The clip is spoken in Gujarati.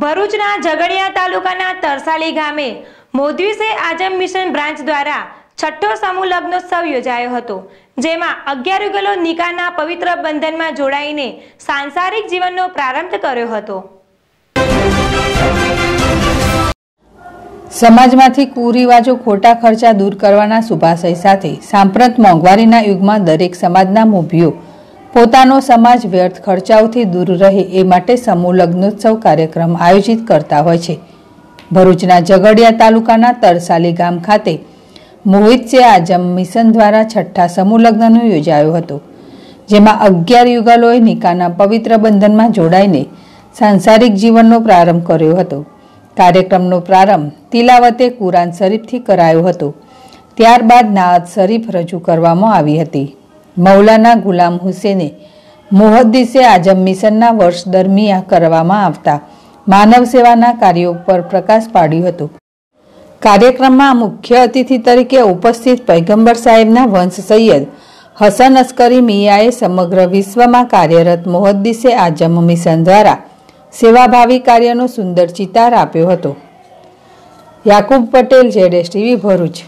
ભરૂચના ઝઘડિયા તાલુકાના તરસાલી ગામે મોદવીસે આઝમ મિશન બ્રાન્ચ દ્વારા છઠ્ઠો સમૂહ લગ્નોત્સવ યોજાયો હતો જેમાં અગિયાર યુગલો નિકાના પવિત્ર બંધનમાં જોડાઈને સાંસારિક જીવનનો પ્રારંભ કર્યો હતો સમાજમાંથી કુરિવાજો ખોટા ખર્ચા દૂર કરવાના શુભાશય સાથે સાંપ્રત મોંઘવારીના યુગમાં દરેક સમાજના મોભીઓ પોતાનો સમાજ વ્યર્થ ખર્ચાઓથી દૂર રહે એ માટે સમૂહ લગ્નોત્સવ કાર્યક્રમ આયોજિત કરતા હોય છે ભરૂચના ઝઘડિયા તાલુકાના તરસાલી ગામ ખાતે મોહિતસે આઝમ મિશન દ્વારા છઠ્ઠા સમૂહ લગ્નનું યોજાયો હતો જેમાં અગિયાર યુગલોએ નિકાના પવિત્ર બંધનમાં જોડાઈને સાંસારિક જીવનનો પ્રારંભ કર્યો હતો કાર્યક્રમનો પ્રારંભ તિલાવતે કુરાન શરીફથી કરાયો હતો ત્યારબાદ નાહત શરીફ રજૂ કરવામાં આવી હતી મૌલાના ગુલામ હુસેને મુહદ્દિસે આઝમ મિશનના વર્ષ દરમિયાન કરવામાં આવતા માનવ સેવાના કાર્યો પર પ્રકાશ પાડ્યો હતો કાર્યક્રમમાં મુખ્ય અતિથિ તરીકે ઉપસ્થિત પૈગંબર સાહેબના વંશ સૈયદ હસન અસ્કરી મિયાએ સમગ્ર વિશ્વમાં કાર્યરત મુહદ્દિસે આઝમ મિશન દ્વારા સેવાભાવી કાર્યનો સુંદર ચિતાર આપ્યો હતો યાકુબ પટેલ જેડેશ ટીવી ભરૂચ